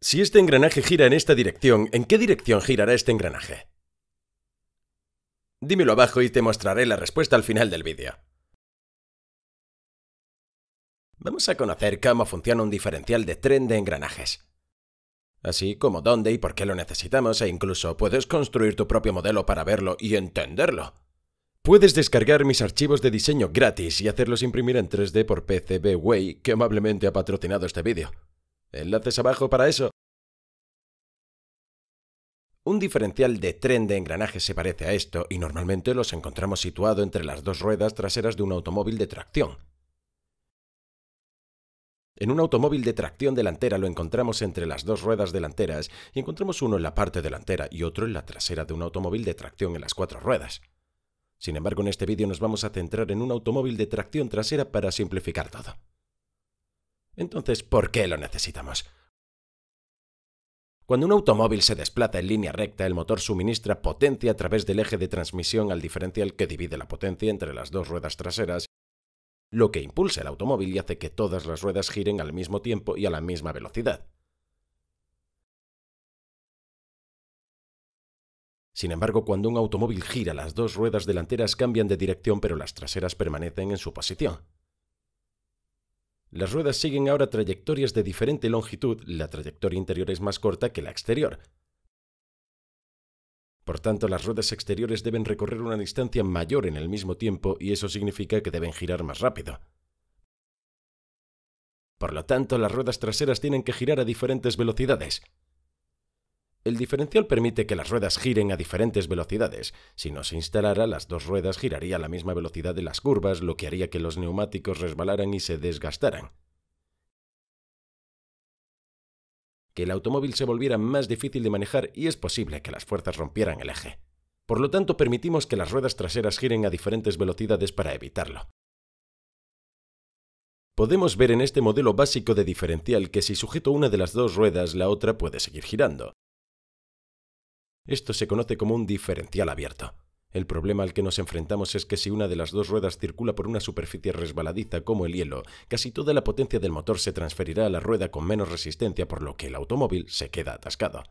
Si este engranaje gira en esta dirección, ¿en qué dirección girará este engranaje? Dímelo abajo y te mostraré la respuesta al final del vídeo. Vamos a conocer cómo funciona un diferencial de tren de engranajes. Así como dónde y por qué lo necesitamos e incluso puedes construir tu propio modelo para verlo y entenderlo. Puedes descargar mis archivos de diseño gratis y hacerlos imprimir en 3D por PCBWay, que amablemente ha patrocinado este vídeo. Enlaces abajo para eso. Un diferencial de tren de engranaje se parece a esto y normalmente los encontramos situado entre las dos ruedas traseras de un automóvil de tracción. En un automóvil de tracción delantera lo encontramos entre las dos ruedas delanteras y encontramos uno en la parte delantera y otro en la trasera de un automóvil de tracción en las cuatro ruedas. Sin embargo, en este vídeo nos vamos a centrar en un automóvil de tracción trasera para simplificar todo. Entonces, ¿por qué lo necesitamos? Cuando un automóvil se desplaza en línea recta, el motor suministra potencia a través del eje de transmisión al diferencial que divide la potencia entre las dos ruedas traseras, lo que impulsa el automóvil y hace que todas las ruedas giren al mismo tiempo y a la misma velocidad. Sin embargo, cuando un automóvil gira, las dos ruedas delanteras cambian de dirección pero las traseras permanecen en su posición. Las ruedas siguen ahora trayectorias de diferente longitud, la trayectoria interior es más corta que la exterior. Por tanto, las ruedas exteriores deben recorrer una distancia mayor en el mismo tiempo y eso significa que deben girar más rápido. Por lo tanto, las ruedas traseras tienen que girar a diferentes velocidades. El diferencial permite que las ruedas giren a diferentes velocidades. Si no se instalara, las dos ruedas giraría a la misma velocidad de las curvas, lo que haría que los neumáticos resbalaran y se desgastaran. Que el automóvil se volviera más difícil de manejar y es posible que las fuerzas rompieran el eje. Por lo tanto, permitimos que las ruedas traseras giren a diferentes velocidades para evitarlo. Podemos ver en este modelo básico de diferencial que si sujeto una de las dos ruedas, la otra puede seguir girando. Esto se conoce como un diferencial abierto. El problema al que nos enfrentamos es que si una de las dos ruedas circula por una superficie resbaladiza como el hielo, casi toda la potencia del motor se transferirá a la rueda con menos resistencia por lo que el automóvil se queda atascado.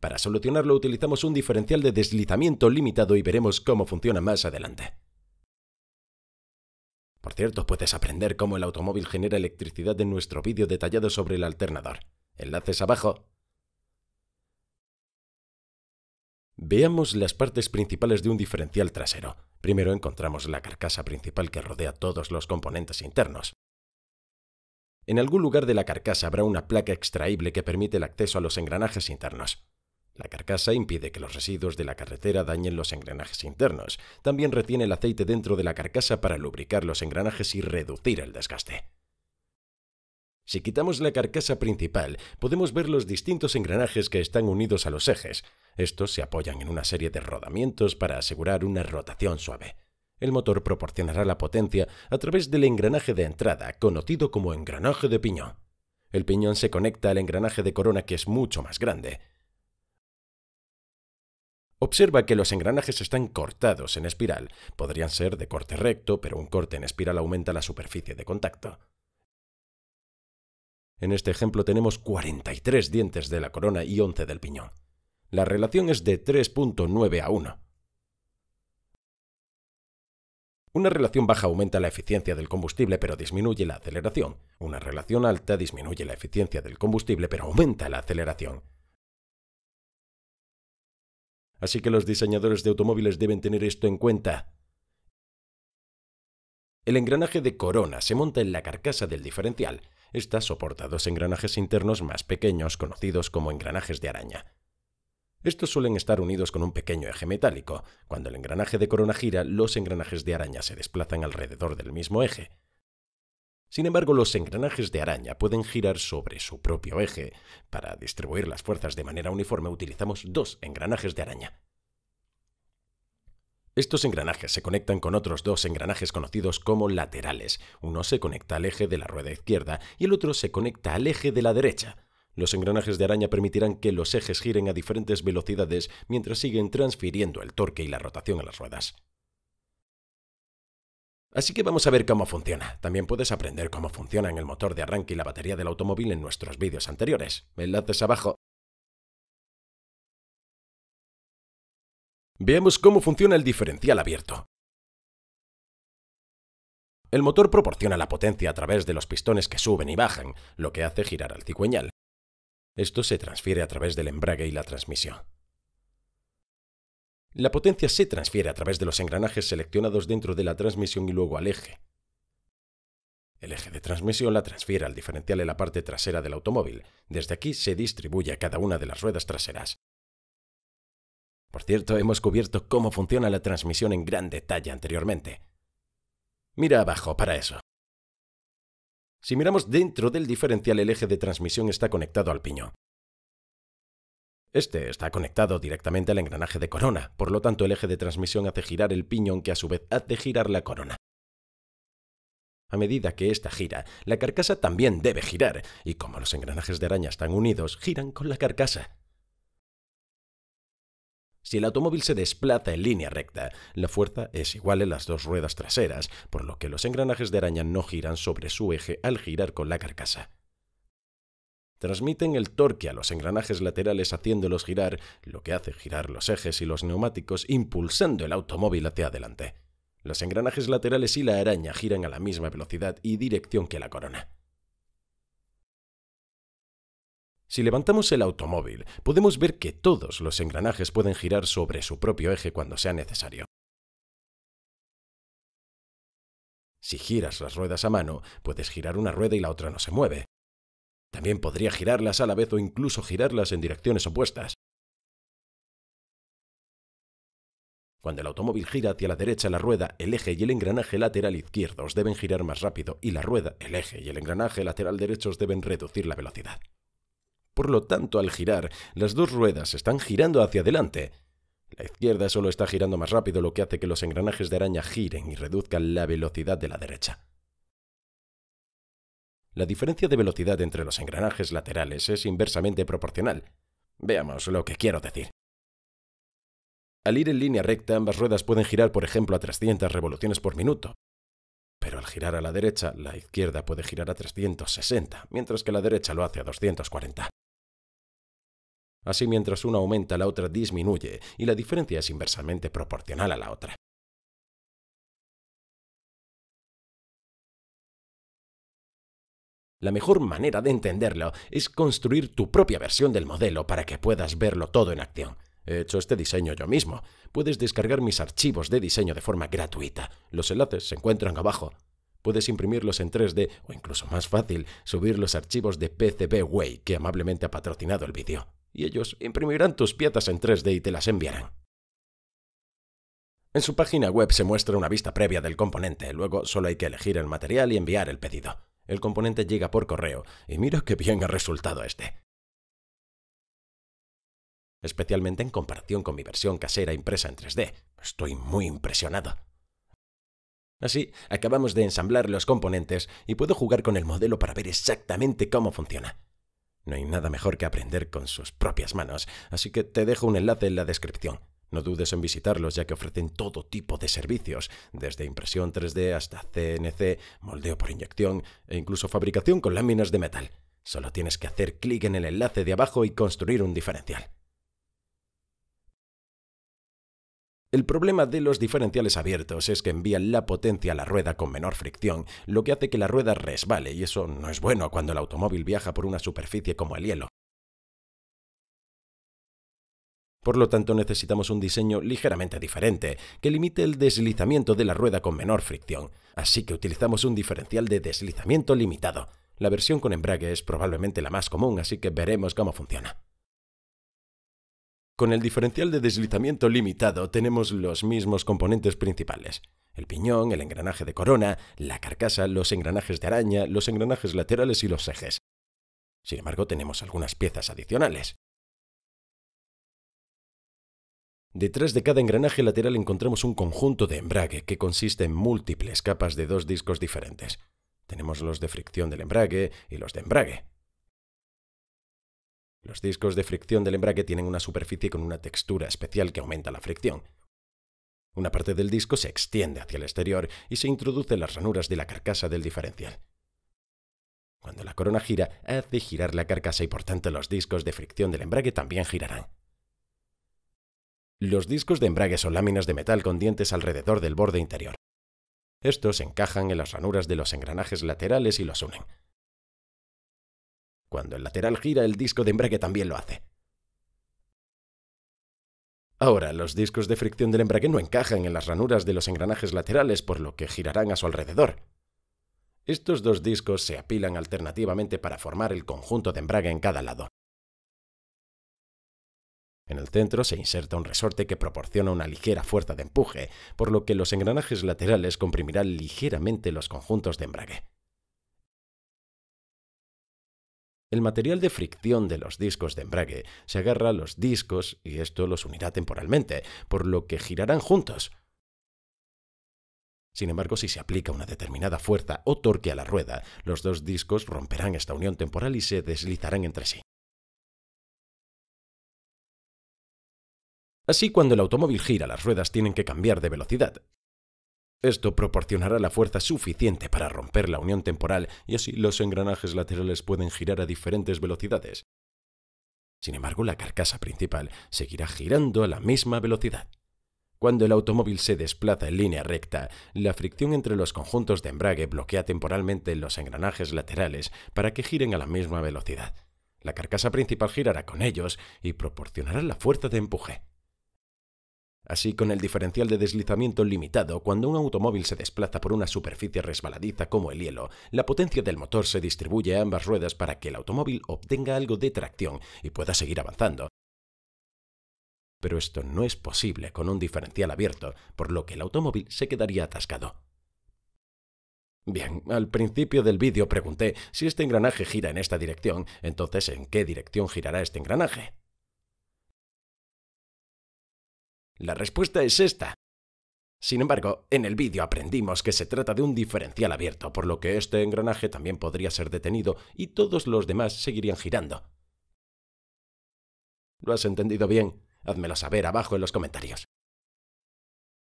Para solucionarlo utilizamos un diferencial de deslizamiento limitado y veremos cómo funciona más adelante. Por cierto, puedes aprender cómo el automóvil genera electricidad en nuestro vídeo detallado sobre el alternador. Enlaces abajo. Veamos las partes principales de un diferencial trasero. Primero encontramos la carcasa principal que rodea todos los componentes internos. En algún lugar de la carcasa habrá una placa extraíble que permite el acceso a los engranajes internos. La carcasa impide que los residuos de la carretera dañen los engranajes internos. También retiene el aceite dentro de la carcasa para lubricar los engranajes y reducir el desgaste. Si quitamos la carcasa principal, podemos ver los distintos engranajes que están unidos a los ejes. Estos se apoyan en una serie de rodamientos para asegurar una rotación suave. El motor proporcionará la potencia a través del engranaje de entrada, conocido como engranaje de piñón. El piñón se conecta al engranaje de corona que es mucho más grande. Observa que los engranajes están cortados en espiral. Podrían ser de corte recto, pero un corte en espiral aumenta la superficie de contacto. En este ejemplo tenemos 43 dientes de la corona y 11 del piñón. La relación es de 3.9 a 1. Una relación baja aumenta la eficiencia del combustible pero disminuye la aceleración. Una relación alta disminuye la eficiencia del combustible pero aumenta la aceleración. Así que los diseñadores de automóviles deben tener esto en cuenta. El engranaje de corona se monta en la carcasa del diferencial está soportados engranajes internos más pequeños conocidos como engranajes de araña. Estos suelen estar unidos con un pequeño eje metálico. Cuando el engranaje de corona gira, los engranajes de araña se desplazan alrededor del mismo eje. Sin embargo, los engranajes de araña pueden girar sobre su propio eje. Para distribuir las fuerzas de manera uniforme utilizamos dos engranajes de araña. Estos engranajes se conectan con otros dos engranajes conocidos como laterales. Uno se conecta al eje de la rueda izquierda y el otro se conecta al eje de la derecha. Los engranajes de araña permitirán que los ejes giren a diferentes velocidades mientras siguen transfiriendo el torque y la rotación a las ruedas. Así que vamos a ver cómo funciona. También puedes aprender cómo funcionan el motor de arranque y la batería del automóvil en nuestros vídeos anteriores. Enlaces abajo. Veamos cómo funciona el diferencial abierto. El motor proporciona la potencia a través de los pistones que suben y bajan, lo que hace girar al cigüeñal. Esto se transfiere a través del embrague y la transmisión. La potencia se transfiere a través de los engranajes seleccionados dentro de la transmisión y luego al eje. El eje de transmisión la transfiere al diferencial en la parte trasera del automóvil. Desde aquí se distribuye a cada una de las ruedas traseras. Por cierto, hemos cubierto cómo funciona la transmisión en gran detalle anteriormente. Mira abajo para eso. Si miramos dentro del diferencial, el eje de transmisión está conectado al piñón. Este está conectado directamente al engranaje de corona, por lo tanto el eje de transmisión hace girar el piñón que a su vez hace girar la corona. A medida que ésta gira, la carcasa también debe girar, y como los engranajes de araña están unidos, giran con la carcasa. Si el automóvil se desplaza en línea recta, la fuerza es igual en las dos ruedas traseras, por lo que los engranajes de araña no giran sobre su eje al girar con la carcasa. Transmiten el torque a los engranajes laterales haciéndolos girar, lo que hace girar los ejes y los neumáticos impulsando el automóvil hacia adelante. Los engranajes laterales y la araña giran a la misma velocidad y dirección que la corona. Si levantamos el automóvil, podemos ver que todos los engranajes pueden girar sobre su propio eje cuando sea necesario. Si giras las ruedas a mano, puedes girar una rueda y la otra no se mueve. También podría girarlas a la vez o incluso girarlas en direcciones opuestas. Cuando el automóvil gira hacia la derecha, la rueda, el eje y el engranaje lateral izquierdos deben girar más rápido y la rueda, el eje y el engranaje lateral derechos deben reducir la velocidad. Por lo tanto, al girar, las dos ruedas están girando hacia adelante. La izquierda solo está girando más rápido, lo que hace que los engranajes de araña giren y reduzcan la velocidad de la derecha. La diferencia de velocidad entre los engranajes laterales es inversamente proporcional. Veamos lo que quiero decir. Al ir en línea recta, ambas ruedas pueden girar, por ejemplo, a 300 revoluciones por minuto. Pero al girar a la derecha, la izquierda puede girar a 360, mientras que la derecha lo hace a 240. Así mientras una aumenta, la otra disminuye y la diferencia es inversamente proporcional a la otra. La mejor manera de entenderlo es construir tu propia versión del modelo para que puedas verlo todo en acción. He hecho este diseño yo mismo. Puedes descargar mis archivos de diseño de forma gratuita. Los enlaces se encuentran abajo. Puedes imprimirlos en 3D o incluso más fácil, subir los archivos de PCBWay que amablemente ha patrocinado el vídeo y ellos imprimirán tus piezas en 3D y te las enviarán. En su página web se muestra una vista previa del componente, luego solo hay que elegir el material y enviar el pedido. El componente llega por correo, y mira qué bien ha resultado este. Especialmente en comparación con mi versión casera impresa en 3D. Estoy muy impresionado. Así, acabamos de ensamblar los componentes y puedo jugar con el modelo para ver exactamente cómo funciona. No hay nada mejor que aprender con sus propias manos, así que te dejo un enlace en la descripción. No dudes en visitarlos ya que ofrecen todo tipo de servicios, desde impresión 3D hasta CNC, moldeo por inyección e incluso fabricación con láminas de metal. Solo tienes que hacer clic en el enlace de abajo y construir un diferencial. El problema de los diferenciales abiertos es que envían la potencia a la rueda con menor fricción, lo que hace que la rueda resbale y eso no es bueno cuando el automóvil viaja por una superficie como el hielo. Por lo tanto, necesitamos un diseño ligeramente diferente, que limite el deslizamiento de la rueda con menor fricción. Así que utilizamos un diferencial de deslizamiento limitado. La versión con embrague es probablemente la más común, así que veremos cómo funciona. Con el diferencial de deslizamiento limitado tenemos los mismos componentes principales. El piñón, el engranaje de corona, la carcasa, los engranajes de araña, los engranajes laterales y los ejes. Sin embargo, tenemos algunas piezas adicionales. Detrás de cada engranaje lateral encontramos un conjunto de embrague que consiste en múltiples capas de dos discos diferentes. Tenemos los de fricción del embrague y los de embrague. Los discos de fricción del embrague tienen una superficie con una textura especial que aumenta la fricción. Una parte del disco se extiende hacia el exterior y se introduce en las ranuras de la carcasa del diferencial. Cuando la corona gira, hace girar la carcasa y por tanto los discos de fricción del embrague también girarán. Los discos de embrague son láminas de metal con dientes alrededor del borde interior. Estos encajan en las ranuras de los engranajes laterales y los unen. Cuando el lateral gira, el disco de embrague también lo hace. Ahora, los discos de fricción del embrague no encajan en las ranuras de los engranajes laterales, por lo que girarán a su alrededor. Estos dos discos se apilan alternativamente para formar el conjunto de embrague en cada lado. En el centro se inserta un resorte que proporciona una ligera fuerza de empuje, por lo que los engranajes laterales comprimirán ligeramente los conjuntos de embrague. El material de fricción de los discos de embrague se agarra a los discos y esto los unirá temporalmente, por lo que girarán juntos. Sin embargo, si se aplica una determinada fuerza o torque a la rueda, los dos discos romperán esta unión temporal y se deslizarán entre sí. Así, cuando el automóvil gira, las ruedas tienen que cambiar de velocidad. Esto proporcionará la fuerza suficiente para romper la unión temporal y así los engranajes laterales pueden girar a diferentes velocidades. Sin embargo, la carcasa principal seguirá girando a la misma velocidad. Cuando el automóvil se desplaza en línea recta, la fricción entre los conjuntos de embrague bloquea temporalmente los engranajes laterales para que giren a la misma velocidad. La carcasa principal girará con ellos y proporcionará la fuerza de empuje. Así, con el diferencial de deslizamiento limitado, cuando un automóvil se desplaza por una superficie resbaladiza como el hielo, la potencia del motor se distribuye a ambas ruedas para que el automóvil obtenga algo de tracción y pueda seguir avanzando. Pero esto no es posible con un diferencial abierto, por lo que el automóvil se quedaría atascado. Bien, al principio del vídeo pregunté si este engranaje gira en esta dirección, entonces ¿en qué dirección girará este engranaje? La respuesta es esta. Sin embargo, en el vídeo aprendimos que se trata de un diferencial abierto, por lo que este engranaje también podría ser detenido y todos los demás seguirían girando. ¿Lo has entendido bien? Házmelo saber abajo en los comentarios.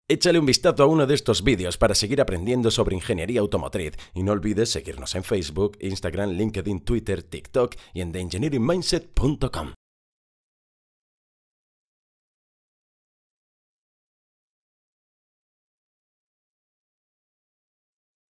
Échale un vistazo a uno de estos vídeos para seguir aprendiendo sobre ingeniería automotriz y no olvides seguirnos en Facebook, Instagram, LinkedIn, Twitter, TikTok y en theengineeringmindset.com.